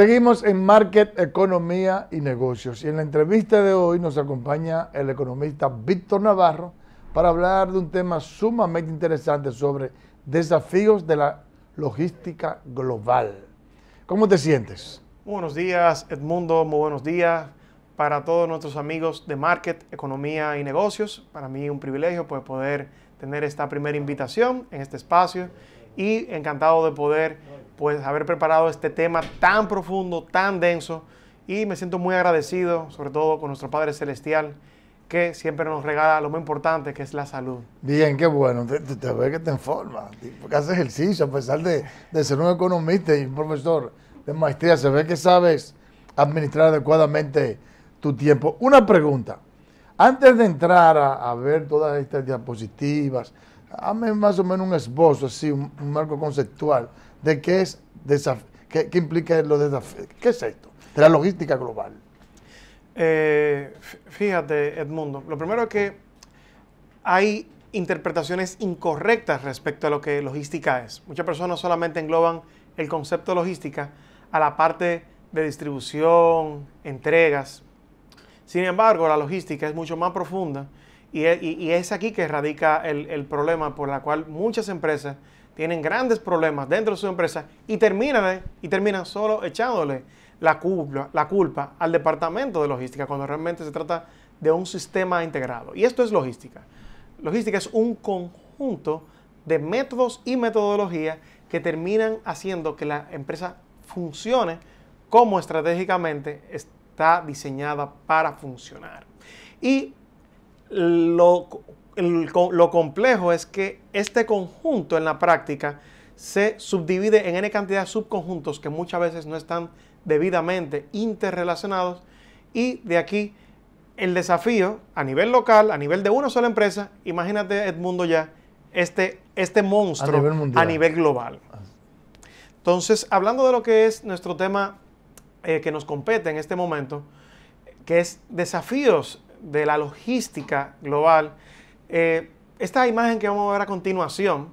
Seguimos en Market, Economía y Negocios. Y en la entrevista de hoy nos acompaña el economista Víctor Navarro para hablar de un tema sumamente interesante sobre desafíos de la logística global. ¿Cómo te sientes? buenos días, Edmundo. Muy buenos días para todos nuestros amigos de Market, Economía y Negocios. Para mí es un privilegio pues, poder tener esta primera invitación en este espacio y encantado de poder pues haber preparado este tema tan profundo, tan denso y me siento muy agradecido sobre todo con nuestro Padre Celestial que siempre nos regala lo más importante, que es la salud. Bien, qué bueno. Te, ve que te informa, porque haces ejercicio, a pesar de, ser un economista y un profesor de maestría, se ve que sabes administrar adecuadamente tu tiempo. Una pregunta. Antes de entrar a ver todas estas diapositivas, hazme más o menos un esbozo, así, un, marco conceptual de qué es qué, implica lo qué es esto, de la logística global. Eh, fíjate, Edmundo, lo primero es que hay interpretaciones incorrectas respecto a lo que logística es. Muchas personas solamente engloban el concepto de logística a la parte de distribución, entregas. Sin embargo, la logística es mucho más profunda y, es aquí que radica el, problema por la cual muchas empresas tienen grandes problemas dentro de su empresa y terminan, eh, y terminan solo echándole la culpa, la culpa al departamento de logística cuando realmente se trata de un sistema integrado. Y esto es logística. Logística es un conjunto de métodos y metodologías que terminan haciendo que la empresa funcione como estratégicamente está diseñada para funcionar. Y lo, lo complejo es que este conjunto en la práctica se subdivide en n cantidad de subconjuntos que muchas veces no están debidamente interrelacionados y de aquí el desafío a nivel local, a nivel de una sola empresa, imagínate Edmundo ya, este, este monstruo a nivel, global. Entonces, hablando de lo que es nuestro tema eh, que nos compete en este momento, que es desafíos de la logística global. Eh, esta imagen que vamos a ver a continuación,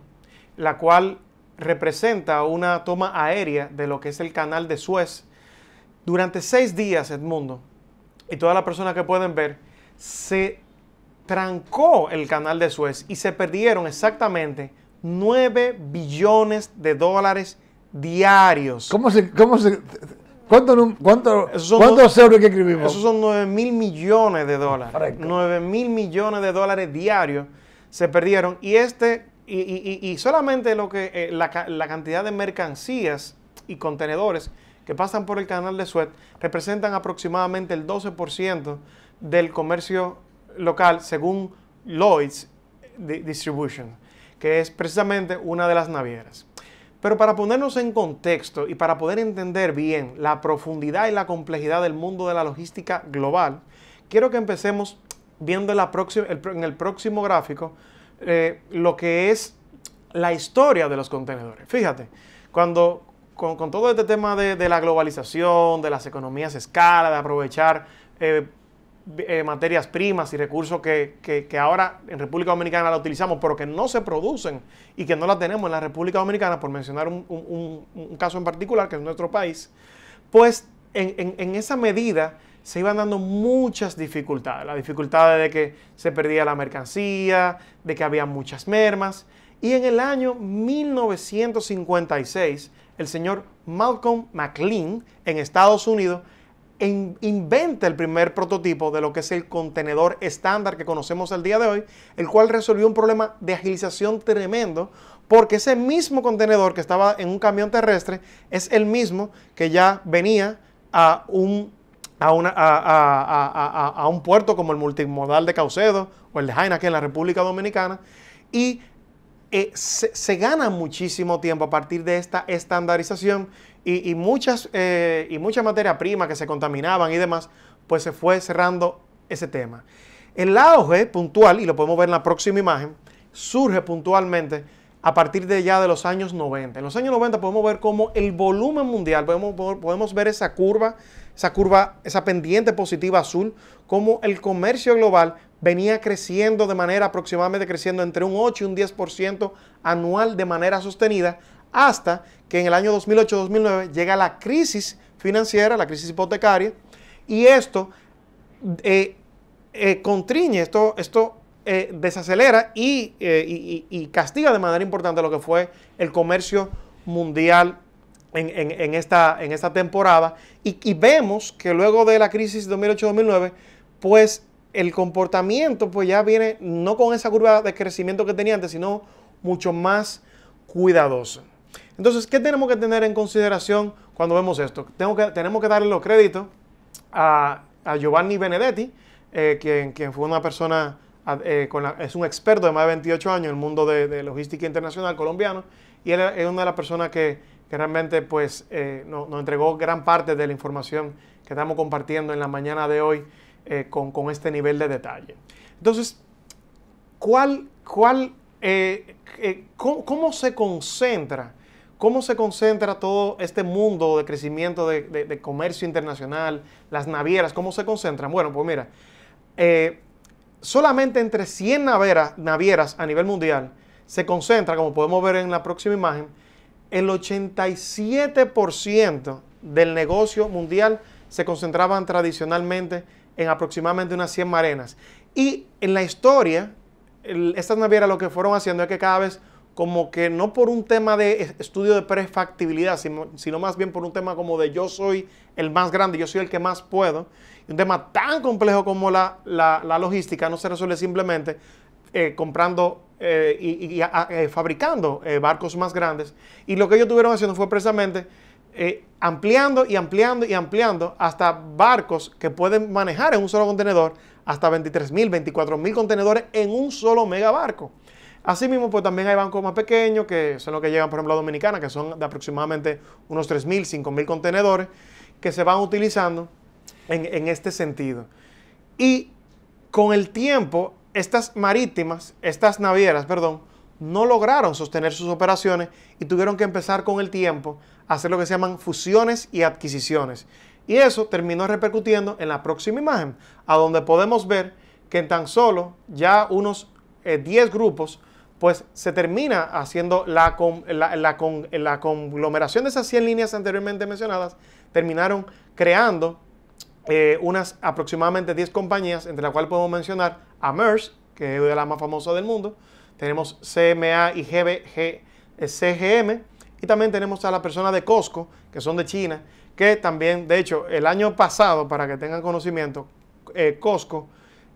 la cual representa una toma aérea de lo que es el canal de Suez, durante seis días Edmundo y todas las personas que pueden ver, se trancó el canal de Suez y se perdieron exactamente 9 billones de dólares diarios. cómo se ¿Cuánto, cuánto, cuántos euros que escribimos? Esos son 9 mil millones de dólares. 9 mil millones de dólares diarios se perdieron. Y este y, solamente lo que eh, la, la, cantidad de mercancías y contenedores que pasan por el canal de Suez representan aproximadamente el 12% del comercio local según Lloyd's Distribution, que es precisamente una de las navieras. Pero para ponernos en contexto y para poder entender bien la profundidad y la complejidad del mundo de la logística global, quiero que empecemos viendo la en el próximo gráfico eh, lo que es la historia de los contenedores. Fíjate, cuando con, todo este tema de, la globalización, de las economías a escala, de aprovechar eh, eh, materias primas y recursos que, ahora en República Dominicana la utilizamos, pero que no se producen y que no la tenemos en la República Dominicana, por mencionar un, caso en particular, que es nuestro país, pues en, en, esa medida se iban dando muchas dificultades. La dificultad de que se perdía la mercancía, de que había muchas mermas. Y en el año 1956, el señor Malcolm McLean en Estados Unidos inventa el primer prototipo de lo que es el contenedor estándar que conocemos al día de hoy, el cual resolvió un problema de agilización tremendo, porque ese mismo contenedor que estaba en un camión terrestre es el mismo que ya venía a un, a a, un puerto como el multimodal de Caucedo o el de Jaina, que en la República Dominicana, y eh, se, gana muchísimo tiempo a partir de esta estandarización y, muchas, eh, y mucha materia prima que se contaminaban y demás, pues se fue cerrando ese tema. El G puntual, y lo podemos ver en la próxima imagen, surge puntualmente a partir de ya de los años 90. En los años 90 podemos ver cómo el volumen mundial, podemos, podemos ver esa curva, esa curva, esa pendiente positiva azul, cómo el comercio global venía creciendo de manera aproximadamente creciendo entre un 8 y un 10% anual de manera sostenida hasta que en el año 2008-2009 llega la crisis financiera, la crisis hipotecaria, y esto eh, eh contriñe, esto, esto eh, desacelera eh, y, castiga de manera importante lo que fue el comercio mundial en, esta, en esta, temporada. Y, y vemos que luego de la crisis 2008-2009, pues el comportamiento pues ya viene no con esa curva de crecimiento que tenía antes, sino mucho más cuidadoso. Entonces, ¿qué tenemos que tener en consideración cuando vemos esto? tenemos que darle los créditos a, Giovanni Benedetti, eh, quien, fue una persona, eh, es un experto de más de 28 años en el mundo de, logística internacional colombiano, y él es una de las personas que, realmente pues, eh, nos entregó gran parte de la información que estamos compartiendo en la mañana de hoy eh, con, este nivel de detalle. Entonces, ¿cuál, cuál, eh, eh, cómo, se concentra? ¿Cómo se concentra todo este mundo de crecimiento de, comercio internacional, las navieras? ¿Cómo se concentran? Bueno, pues mira, solamente entre 100 navieras, navieras a nivel mundial se concentra, como podemos ver en la próxima imagen, el 87% del negocio mundial se concentraban tradicionalmente en aproximadamente unas 100 marenas. Y en la historia, estas navieras lo que fueron haciendo es que cada vez como que no por un tema de estudio de prefactibilidad, sino, sino, más bien por un tema como de yo soy el más grande, yo soy el que más puedo. Un tema tan complejo como la, logística no se resuelve simplemente eh, comprando eh, y, eh, fabricando barcos más grandes. Y lo que ellos tuvieron haciendo fue precisamente eh, ampliando y ampliando y ampliando hasta barcos que pueden manejar en un solo contenedor hasta 23.000, 24.000 contenedores en un solo megabarco. Asimismo, pues también hay bancos más pequeños, que son los que llegan, por ejemplo, a Dominicana, que son de aproximadamente unos 3.000, 5.000 contenedores, que se van utilizando en, en este sentido. Y con el tiempo, estas marítimas, estas navieras, perdón, no lograron sostener sus operaciones y tuvieron que empezar con el tiempo a hacer lo que se llaman fusiones y adquisiciones. Y eso terminó repercutiendo en la próxima imagen, a donde podemos ver que en tan solo ya unos 10 eh, grupos, pues se termina haciendo la, conglomeración de esas 100 líneas anteriormente mencionadas, terminaron creando eh, unas aproximadamente 10 compañías, entre las cuales podemos mencionar a MERS, que es de la más famosa del mundo, tenemos CMA y GBG, eh, CGM, y también tenemos a la persona de Costco, que son de China, que también, de hecho, el año pasado, para que tengan conocimiento, eh, Costco,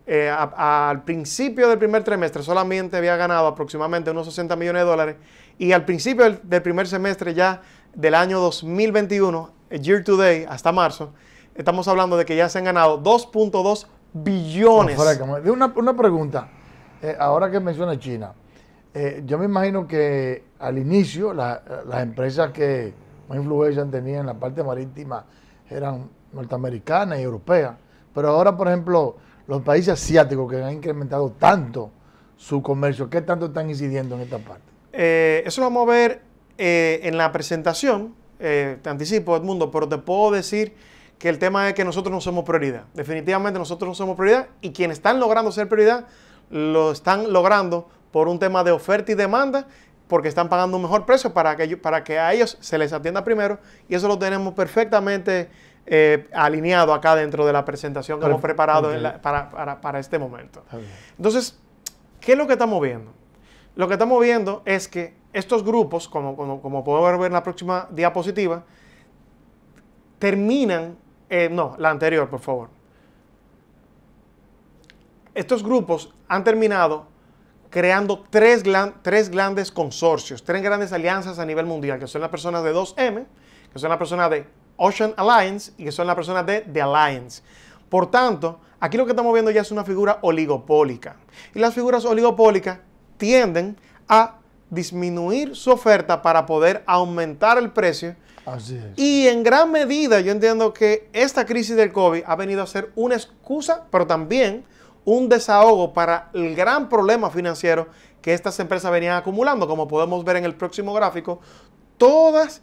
eh, al principio del primer trimestre solamente había ganado aproximadamente unos 60 millones de dólares y al principio del, primer semestre ya del año 2021, year today, hasta marzo, estamos hablando de que ya se han ganado 2.2 billones. una pregunta, eh, ahora que menciona China, eh, yo me imagino que al inicio las empresas que más influencia tenían en la parte marítima eran norteamericanas y europeas, pero ahora, por ejemplo, los países asiáticos que han incrementado tanto su comercio, ¿qué tanto están incidiendo en esta parte? Eh, eso lo vamos a ver en la presentación, te anticipo, Edmundo, pero te puedo decir que el tema es que nosotros no somos prioridad, definitivamente nosotros no somos prioridad y quienes están logrando ser prioridad lo están logrando por un tema de oferta y demanda, porque están pagando un mejor precio para que, para que a ellos se les atienda primero. Y eso lo tenemos perfectamente eh, alineado acá dentro de la presentación que hemos preparado para, este momento. Entonces, ¿qué es lo que estamos viendo? Lo que estamos viendo es que estos grupos, como, como, podemos ver en la próxima diapositiva, terminan, eh, no, la anterior, por favor estos grupos han terminado creando tres, grandes consorcios, tres grandes alianzas a nivel mundial, que son las personas de 2M, que son las personas de Ocean Alliance y que son las personas de The Alliance. Por tanto, aquí lo que estamos viendo ya es una figura oligopólica. Y las figuras oligopólicas tienden a disminuir su oferta para poder aumentar el precio. Así es. Y en gran medida yo entiendo que esta crisis del COVID ha venido a ser una excusa, pero también un desahogo para el gran problema financiero que estas empresas venían acumulando. Como podemos ver en el próximo gráfico, todas,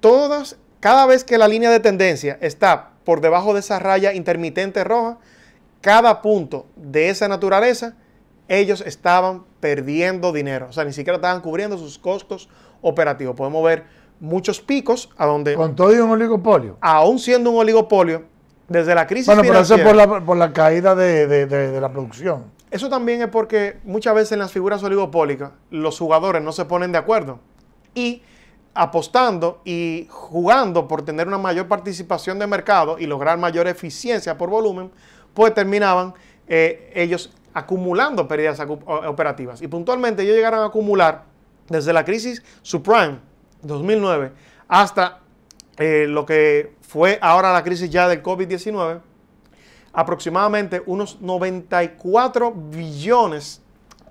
todas, cada vez que la línea de tendencia está por debajo de esa raya intermitente roja, cada punto de esa naturaleza, ellos estaban perdiendo dinero. O sea, ni siquiera estaban cubriendo sus costos operativos. Podemos ver muchos picos a donde... Con todo y un oligopolio. Aún siendo un oligopolio, desde la crisis bueno, Bueno, pero eso es por la, caída de, la producción. Eso también es porque muchas veces en las figuras oligopólicas los jugadores no se ponen de acuerdo. Y apostando y jugando por tener una mayor participación de mercado y lograr mayor eficiencia por volumen, pues terminaban eh, ellos acumulando pérdidas operativas. Y puntualmente ellos llegaron a acumular desde la crisis subprime 2009 hasta eh, lo que fue ahora la crisis ya del COVID-19, aproximadamente unos 94 billones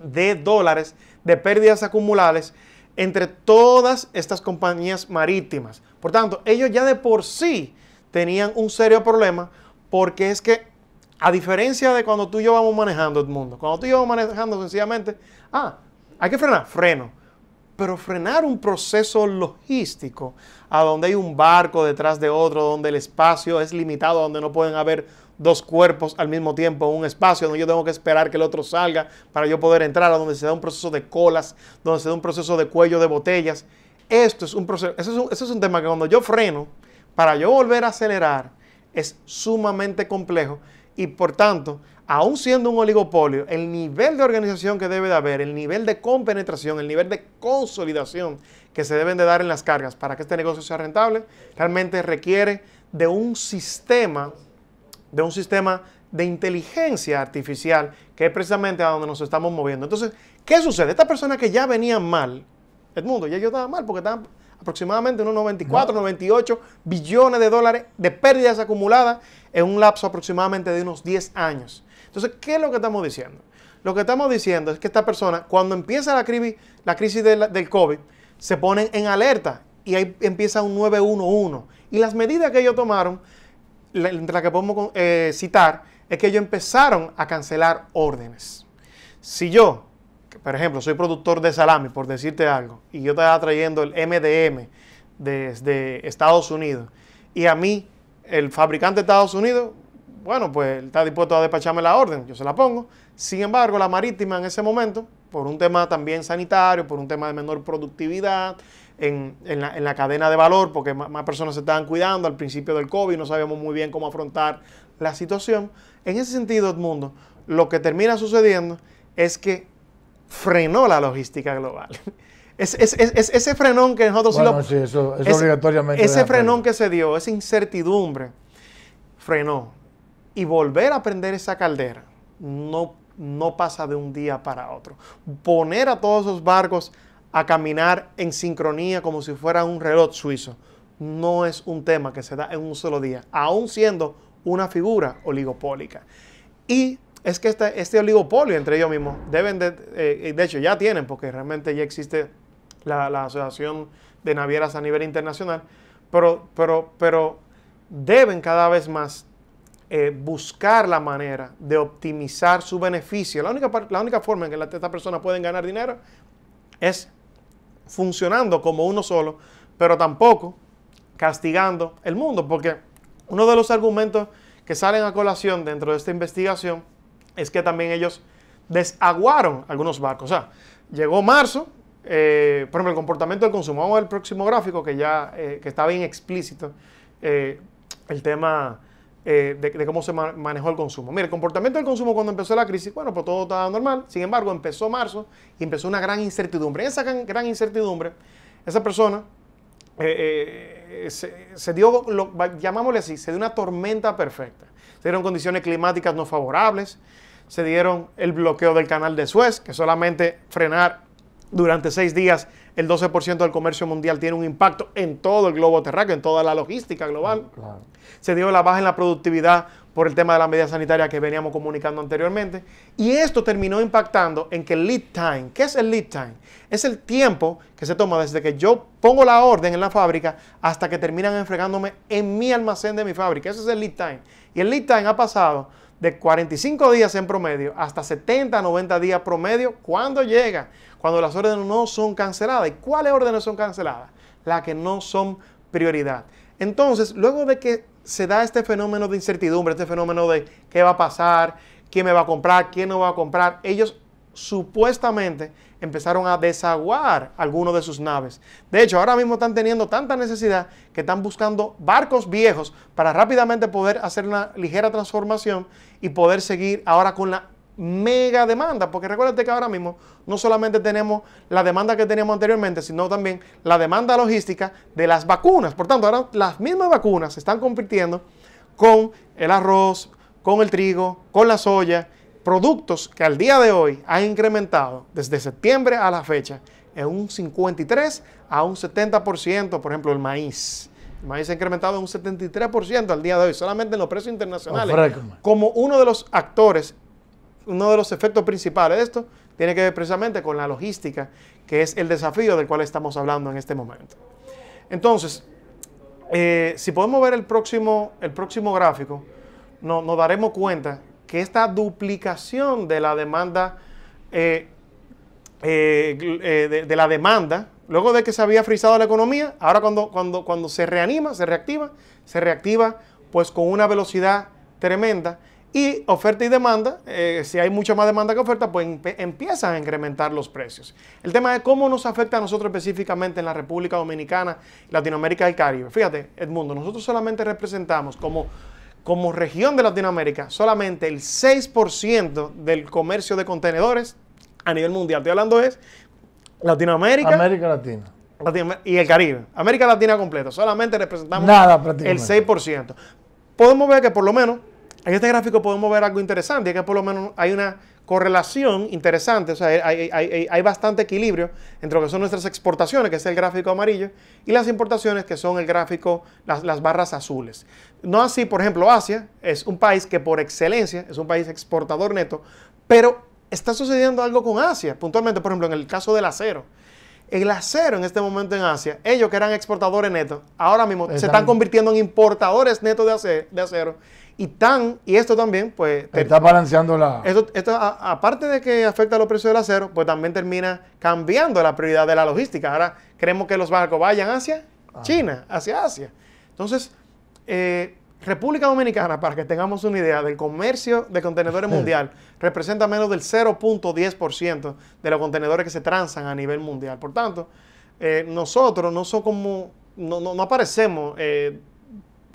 de dólares de pérdidas acumulables entre todas estas compañías marítimas. Por tanto, ellos ya de por sí tenían un serio problema porque es que a diferencia de cuando tú y yo vamos manejando el mundo, cuando tú y yo vamos manejando sencillamente, ah, hay que frenar, freno pero frenar un proceso logístico a donde hay un barco detrás de otro, donde el espacio es limitado, donde no pueden haber dos cuerpos al mismo tiempo un espacio, donde yo tengo que esperar que el otro salga para yo poder entrar, a donde se da un proceso de colas, donde se da un proceso de cuello de botellas. Esto es un proceso, eso es un, eso es un tema que cuando yo freno, para yo volver a acelerar, es sumamente complejo y por tanto aún siendo un oligopolio, el nivel de organización que debe de haber, el nivel de compenetración, el nivel de consolidación que se deben de dar en las cargas para que este negocio sea rentable, realmente requiere de un sistema, de un sistema de inteligencia artificial, que es precisamente a donde nos estamos moviendo. Entonces, ¿qué sucede? Esta persona que ya venía mal, Edmundo, ya yo estaba mal porque estaba aproximadamente unos 94, 98 billones de dólares de pérdidas acumuladas en un lapso aproximadamente de unos 10 años. Entonces, ¿qué es lo que estamos diciendo? Lo que estamos diciendo es que esta persona, cuando empieza la crisis, del COVID, se ponen en alerta y ahí empieza un 911. Y las medidas que ellos tomaron, entre las que podemos eh, citar, es que ellos empezaron a cancelar órdenes. Si yo, por ejemplo, soy productor de salami, por decirte algo, y yo estaba trayendo el MDM desde Estados Unidos, y a mí el fabricante de Estados Unidos bueno, pues está dispuesto a despacharme la orden, yo se la pongo. Sin embargo, la marítima en ese momento, por un tema también sanitario, por un tema de menor productividad, en, la, cadena de valor, porque más, personas se estaban cuidando al principio del COVID, no sabíamos muy bien cómo afrontar la situación. En ese sentido, Edmundo, lo que termina sucediendo es que frenó la logística global. Es, ese frenón que nosotros eso, obligatoriamente ese frenón que se dio, esa incertidumbre, frenó y volver a prender esa caldera no, no pasa de un día para otro. Poner a todos esos barcos a caminar en sincronía como si fuera un reloj suizo no es un tema que se da en un solo día, aún siendo una figura oligopólica. Y es que este, este oligopolio entre ellos mismos deben de, eh, eh, de hecho ya tienen, porque realmente ya existe la, Asociación de Navieras a nivel internacional, pero, pero, pero deben cada vez más eh, buscar la manera de optimizar su beneficio. La única, la única forma en que estas personas pueden ganar dinero es funcionando como uno solo, pero tampoco castigando el mundo, porque uno de los argumentos que salen a colación dentro de esta investigación es que también ellos desaguaron algunos barcos. O sea, llegó marzo, eh, por ejemplo, el comportamiento del consumo. Vamos al próximo gráfico que ya eh, está bien explícito el tema eh, de, cómo se manejó el consumo. Mire, el comportamiento del consumo cuando empezó la crisis, bueno, pues todo estaba normal. Sin embargo, empezó marzo y empezó una gran incertidumbre. En esa gran, incertidumbre, esa persona eh, eh, se, dio, llamámosle así, se dio una tormenta perfecta. Se dieron condiciones climáticas no favorables, se dieron el bloqueo del canal de Suez, que solamente frenar durante seis días el 12% del comercio mundial tiene un impacto en todo el globo terráqueo, en toda la logística global. Ah, se dio la baja en la productividad por el tema de la medida sanitaria que veníamos comunicando anteriormente. Y esto terminó impactando en que el lead time, ¿qué es el lead time? Es el tiempo que se toma desde que yo pongo la orden en la fábrica hasta que terminan enfregándome en mi almacén de mi fábrica. Ese es el lead time. Y el lead time ha pasado de 45 días en promedio hasta 70, 90 días promedio cuando llega, cuando las órdenes no son canceladas. ¿Y cuáles órdenes son canceladas? Las que no son prioridad. Entonces, luego de que se da este fenómeno de incertidumbre, este fenómeno de qué va a pasar, quién me va a comprar, quién no va a comprar, ellos supuestamente empezaron a desaguar algunos de sus naves. De hecho, ahora mismo están teniendo tanta necesidad que están buscando barcos viejos para rápidamente poder hacer una ligera transformación y poder seguir ahora con la mega demanda, porque recuérdate que ahora mismo no solamente tenemos la demanda que teníamos anteriormente, sino también la demanda logística de las vacunas. Por tanto, ahora las mismas vacunas se están convirtiendo con el arroz, con el trigo, con la soya productos que al día de hoy han incrementado desde septiembre a la fecha en un 53 a un 70%, por ejemplo, el maíz. El maíz ha incrementado en un 73% al día de hoy, solamente en los precios internacionales. como uno de los actores, uno de los efectos principales de esto, tiene que ver precisamente con la logística, que es el desafío del cual estamos hablando en este momento. Entonces, eh, si podemos ver el próximo, el próximo gráfico, nos daremos cuenta que esta duplicación de la demanda, eh, eh, eh, de, la demanda, luego de que se había frisado la economía, ahora cuando, cuando, cuando se reanima, se reactiva, se reactiva pues con una velocidad tremenda y oferta y demanda, si hay mucha más demanda que oferta, pues empiezan a incrementar los precios. El tema es cómo nos afecta a nosotros específicamente en la República Dominicana, Latinoamérica y Caribe. Fíjate, Edmundo, nosotros solamente representamos como como región de Latinoamérica, solamente el 6% del comercio de contenedores a nivel mundial. Estoy hablando es Latinoamérica. América Latina. y el Caribe. América Latina completa. Solamente representamos el 6%. Podemos ver que por lo menos, en este gráfico podemos ver algo interesante, que por lo menos hay una correlación interesante, o sea, hay, bastante equilibrio entre lo que son nuestras exportaciones, que es el gráfico amarillo, y las importaciones, que son el gráfico, las, barras azules. No así, por ejemplo, Asia es un país que por excelencia es un país exportador neto, pero está sucediendo algo con Asia, puntualmente, por ejemplo, en el caso del acero. El acero en este momento en Asia, ellos que eran exportadores netos, ahora mismo se están convirtiendo en importadores netos de acero y tan, y esto también, pues... Te, está balanceando la... Esto, aparte de que afecta a los precios del acero, pues también termina cambiando la prioridad de la logística. Ahora creemos que los barcos vayan hacia ah. China, hacia Asia. Entonces, eh, República Dominicana, para que tengamos una idea, del comercio de contenedores mundial representa menos del 0.10% de los contenedores que se transan a nivel mundial. Por tanto, eh, nosotros no somos como, no, no, no aparecemos eh,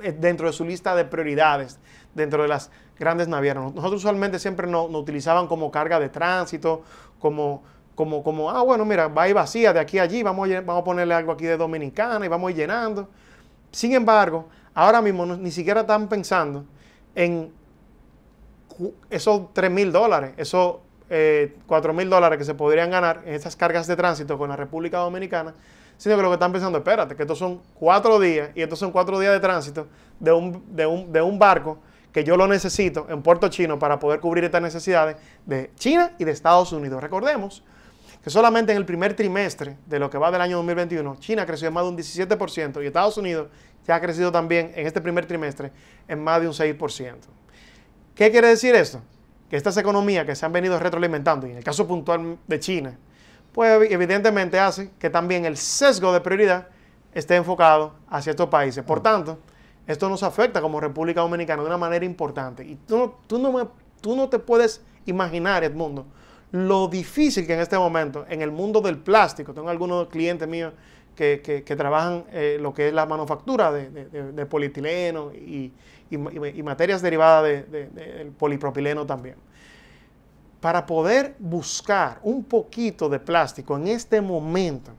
eh, dentro de su lista de prioridades, dentro de las grandes navieras. Nosotros usualmente siempre nos utilizaban como carga de tránsito, como, como, como, ah, bueno, mira, va a ir vacía de aquí a allí, vamos a, vamos a ponerle algo aquí de Dominicana y vamos a ir llenando. Sin embargo, ahora mismo ni siquiera están pensando en esos 3 mil dólares, esos eh, 4 mil dólares que se podrían ganar en esas cargas de tránsito con la República Dominicana, sino que lo que están pensando, espérate, que estos son cuatro días y estos son cuatro días de tránsito de un, barco que yo lo necesito en Puerto Chino para poder cubrir estas necesidades de China y de Estados Unidos. Recordemos que solamente en el primer trimestre de lo que va del año 2021, China creció en más de un 17% y Estados Unidos ya ha crecido también en este primer trimestre en más de un 6%. ¿Qué quiere decir esto? Que estas economías que se han venido retroalimentando, y en el caso puntual de China, pues evidentemente hace que también el sesgo de prioridad esté enfocado hacia estos países. Por mm. tanto, esto nos afecta como República Dominicana de una manera importante. Y tú, tú, no, te puedes imaginar, Edmundo, lo difícil que en este momento, en el mundo del plástico, tengo algunos clientes míos que, trabajan eh, lo que es la manufactura de, de, polietileno y, y, materias derivadas del polipropileno también para poder buscar un poquito de plástico en este momento,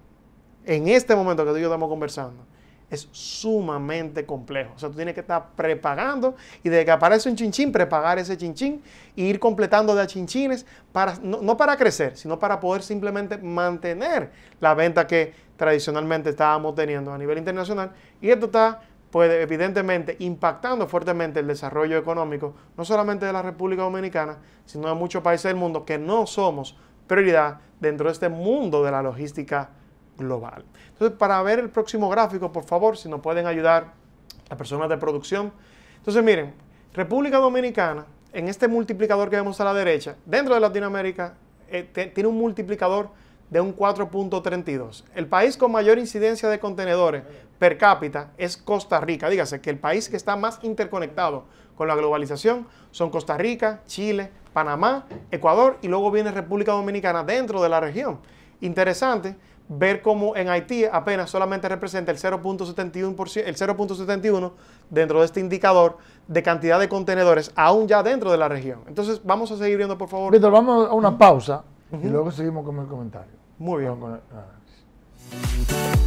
en este momento que tú y yo estamos conversando, es sumamente complejo. O sea, tú tienes que estar prepagando y desde que aparece un chinchín, prepagar ese chinchín e ir completando de chinchines, para, no, no, para crecer, sino para poder simplemente mantener la venta que tradicionalmente estábamos teniendo a nivel internacional. Y esto está puede evidentemente impactando fuertemente el desarrollo económico, no solamente de la República Dominicana, sino de muchos países del mundo que no somos prioridad dentro de este mundo de la logística global. Entonces, para ver el próximo gráfico, por favor, si nos pueden ayudar las personas de producción. Entonces, miren, República Dominicana, en este multiplicador que vemos a la derecha, dentro de Latinoamérica, eh, tiene un multiplicador de un 4.32. El país con mayor incidencia de contenedores per cápita es Costa Rica. Dígase que el país que está más interconectado con la globalización son Costa Rica, Chile, Panamá, Ecuador y luego viene República Dominicana dentro de la región. Interesante ver cómo en Haití apenas solamente representa el 0.71%, el 0.71 dentro de este indicador de cantidad de contenedores aún ya dentro de la región. Entonces vamos a seguir viendo, por favor. Víctor, vamos a una pausa y luego seguimos con el comentario. Muy bien. Ah,